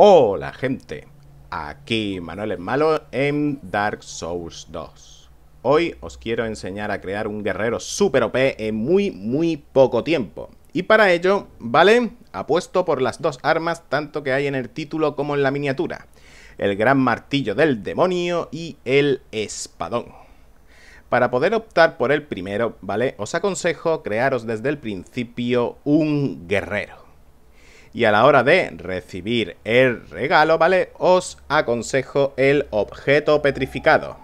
Hola gente, aquí Manuel el Malo en Dark Souls 2. Hoy os quiero enseñar a crear un guerrero super OP en muy muy poco tiempo. Y para ello, ¿vale? Apuesto por las dos armas tanto que hay en el título como en la miniatura. El gran martillo del demonio y el espadón. Para poder optar por el primero, ¿vale? Os aconsejo crearos desde el principio un guerrero y a la hora de recibir el regalo, ¿vale? Os aconsejo el objeto petrificado.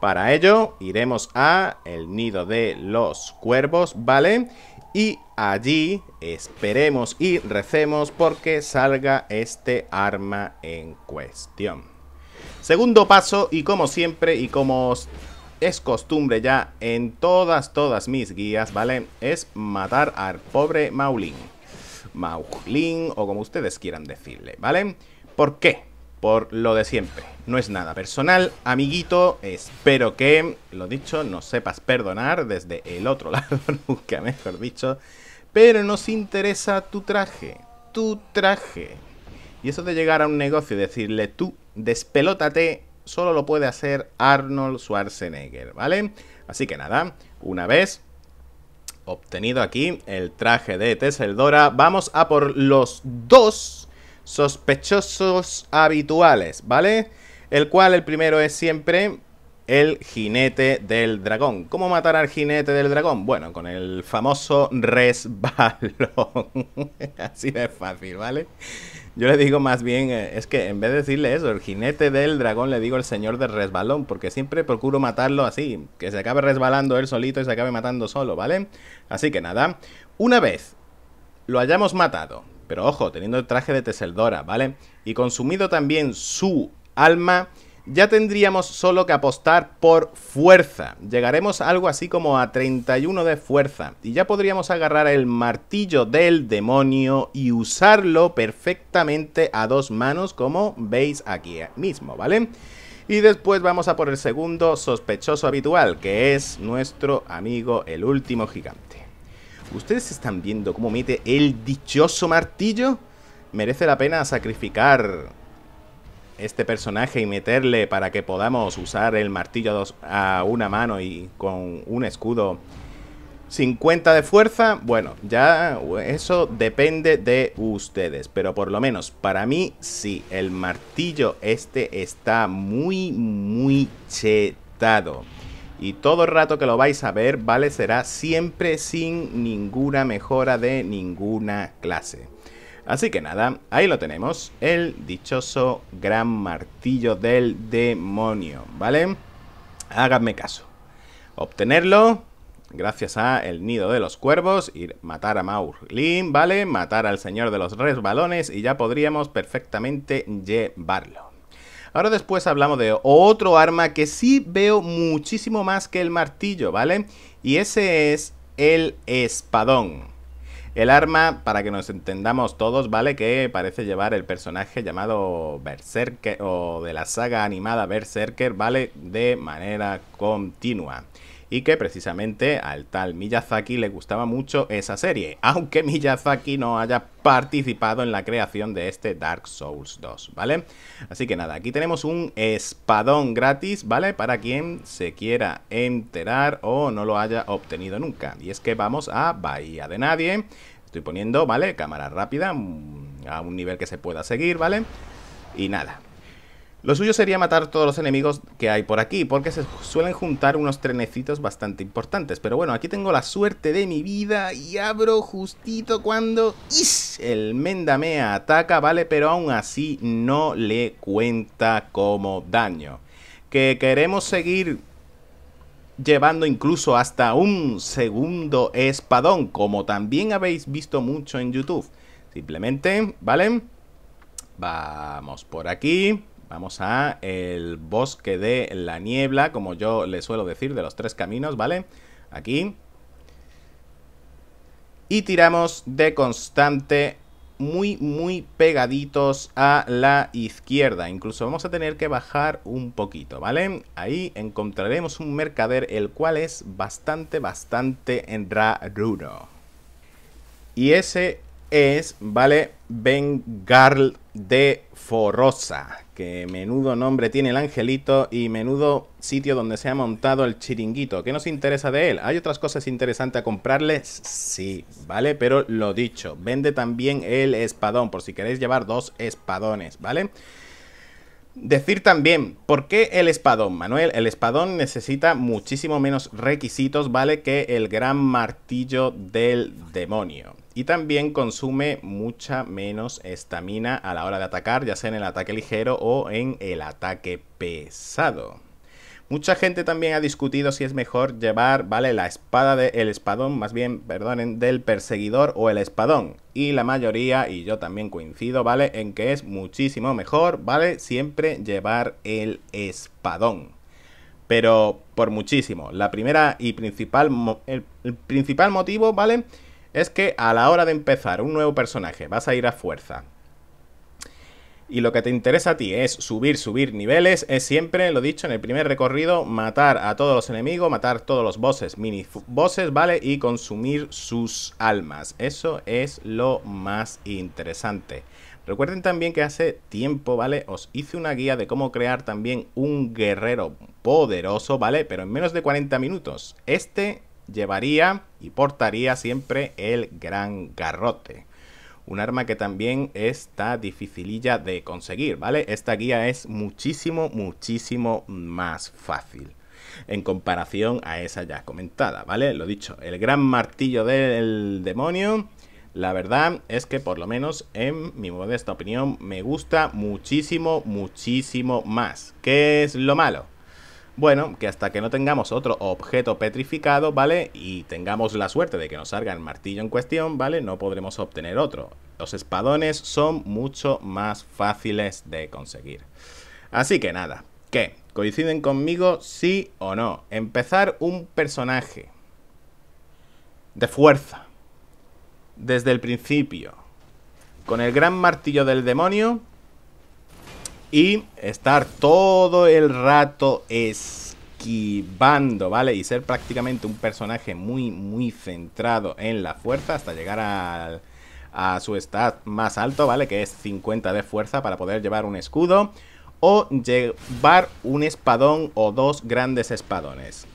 Para ello iremos a el nido de los cuervos, ¿vale? Y allí esperemos y recemos porque salga este arma en cuestión. Segundo paso y como siempre y como es costumbre ya en todas, todas mis guías, ¿vale? Es matar al pobre Maulín. Maujlin o como ustedes quieran decirle, ¿vale? ¿Por qué? Por lo de siempre. No es nada personal, amiguito. Espero que, lo dicho, no sepas perdonar desde el otro lado, nunca mejor dicho. Pero nos interesa tu traje. Tu traje. Y eso de llegar a un negocio y decirle tú, despelótate, solo lo puede hacer Arnold Schwarzenegger, ¿vale? Así que nada, una vez obtenido aquí el traje de Teseldora, vamos a por los dos sospechosos habituales, ¿vale? El cual el primero es siempre el jinete del dragón. ¿Cómo matar al jinete del dragón? Bueno, con el famoso resbalón. Así de fácil, ¿vale? Yo le digo más bien, eh, es que en vez de decirle eso, el jinete del dragón le digo el señor del resbalón, porque siempre procuro matarlo así, que se acabe resbalando él solito y se acabe matando solo, ¿vale? Así que nada, una vez lo hayamos matado, pero ojo, teniendo el traje de Teseldora, ¿vale? Y consumido también su alma, ya tendríamos solo que apostar por fuerza. Llegaremos a algo así como a 31 de fuerza y ya podríamos agarrar el martillo del demonio y usarlo perfectamente a dos manos como veis aquí mismo, ¿vale? Y después vamos a por el segundo sospechoso habitual, que es nuestro amigo el último gigante. ¿Ustedes están viendo cómo mete el dichoso martillo? Merece la pena sacrificar este personaje y meterle para que podamos usar el martillo a, una mano y con un escudo 50 de fuerza, bueno, ya eso depende de ustedes, pero por lo menos para mí sí, el martillo este está muy, muy chetado. Y todo el rato que lo vais a ver, ¿vale? Será siempre sin ninguna mejora de ninguna clase. Así que nada, ahí lo tenemos, el dichoso gran martillo del demonio, ¿vale? Háganme caso. Obtenerlo, gracias a el nido de los cuervos, ir matar a Maurlin, ¿vale? Matar al señor de los resbalones y ya podríamos perfectamente llevarlo. Ahora después hablamos de otro arma que sí veo muchísimo más que el martillo, ¿vale? Y ese es el espadón. El arma, para que nos entendamos todos, ¿vale? Que parece llevar el personaje llamado Berserker o de la saga animada Berserker, ¿vale? De manera continua y que precisamente al tal Miyazaki le gustaba mucho esa serie, aunque Miyazaki no haya participado en la creación de este Dark Souls 2, ¿vale? Así que nada, aquí tenemos un espadón gratis, ¿vale? Para quien se quiera enterar o no lo haya obtenido nunca. Y es que vamos a Bahía de Nadie. Estoy poniendo, ¿vale? Cámara rápida mm, a un nivel que se pueda seguir, ¿vale? Y nada, lo suyo sería matar todos los enemigos que hay por aquí, porque se suelen juntar unos trenecitos bastante importantes. Pero bueno, aquí tengo la suerte de mi vida y abro justito cuando ¡Is! el Mendamea ataca, ¿vale? Pero aún así no le cuenta como daño. Que queremos seguir llevando incluso hasta un segundo espadón, como también habéis visto mucho en YouTube. Simplemente, ¿vale? Vamos por aquí. Vamos a el bosque de la niebla, como yo le suelo decir, de los tres caminos, ¿vale? Aquí. Y tiramos de constante muy, muy pegaditos a la izquierda. Incluso vamos a tener que bajar un poquito, ¿vale? Ahí encontraremos un mercader, el cual es bastante, bastante raro. Y ese es, ¿vale? Ben Garl de Forosa. Que menudo nombre tiene el angelito y menudo sitio donde se ha montado el chiringuito. ¿Qué nos interesa de él? ¿Hay otras cosas interesantes a comprarle? Sí, ¿vale? Pero lo dicho, vende también el espadón por si queréis llevar dos espadones, ¿vale? vale Decir también, ¿por qué el espadón, Manuel? El espadón necesita muchísimo menos requisitos, ¿vale? Que el gran martillo del demonio. Y también consume mucha menos estamina a la hora de atacar, ya sea en el ataque ligero o en el ataque pesado. Mucha gente también ha discutido si es mejor llevar, ¿vale? La espada del espadón, más bien, perdonen, del perseguidor o el espadón. Y la mayoría, y yo también coincido, ¿vale? En que es muchísimo mejor, ¿vale? Siempre llevar el espadón. Pero por muchísimo. La primera y principal, el principal motivo, ¿vale? Es que a la hora de empezar un nuevo personaje vas a ir a fuerza y lo que te interesa a ti es subir, subir niveles, es siempre, lo dicho, en el primer recorrido, matar a todos los enemigos, matar todos los bosses, mini bosses, ¿vale? Y consumir sus almas. Eso es lo más interesante. Recuerden también que hace tiempo, ¿vale? Os hice una guía de cómo crear también un guerrero poderoso, ¿vale? Pero en menos de 40 minutos. Este llevaría y portaría siempre el gran garrote un arma que también está dificililla de conseguir, ¿vale? Esta guía es muchísimo, muchísimo más fácil en comparación a esa ya comentada, ¿vale? Lo dicho, el gran martillo del demonio, la verdad es que por lo menos en mi modesta opinión me gusta muchísimo, muchísimo más. ¿Qué es lo malo? Bueno, que hasta que no tengamos otro objeto petrificado, ¿vale? Y tengamos la suerte de que nos salga el martillo en cuestión, ¿vale? No podremos obtener otro. Los espadones son mucho más fáciles de conseguir. Así que nada, ¿qué? ¿Coinciden conmigo sí o no? Empezar un personaje de fuerza desde el principio con el gran martillo del demonio y estar todo el rato esquivando, ¿vale? Y ser prácticamente un personaje muy, muy centrado en la fuerza hasta llegar a su stat más alto, ¿vale? Que es 50 de fuerza para poder llevar un escudo o llevar un espadón o dos grandes espadones.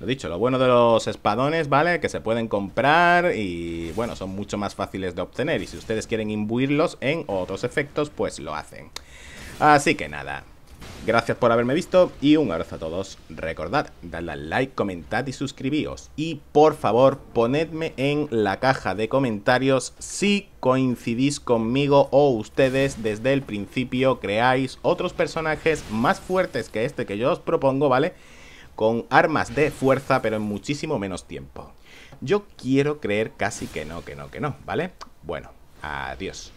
Lo dicho, lo bueno de los espadones, ¿vale? Que se pueden comprar y, bueno, son mucho más fáciles de obtener. Y si ustedes quieren imbuirlos en otros efectos, pues lo hacen. Así que nada, gracias por haberme visto y un abrazo a todos. Recordad, dadle al like, comentad y suscribíos. Y por favor, ponedme en la caja de comentarios si coincidís conmigo o ustedes desde el principio creáis otros personajes más fuertes que este que yo os propongo, ¿vale? vale con armas de fuerza, pero en muchísimo menos tiempo. Yo quiero creer casi que no, que no, que no, ¿vale? Bueno, adiós.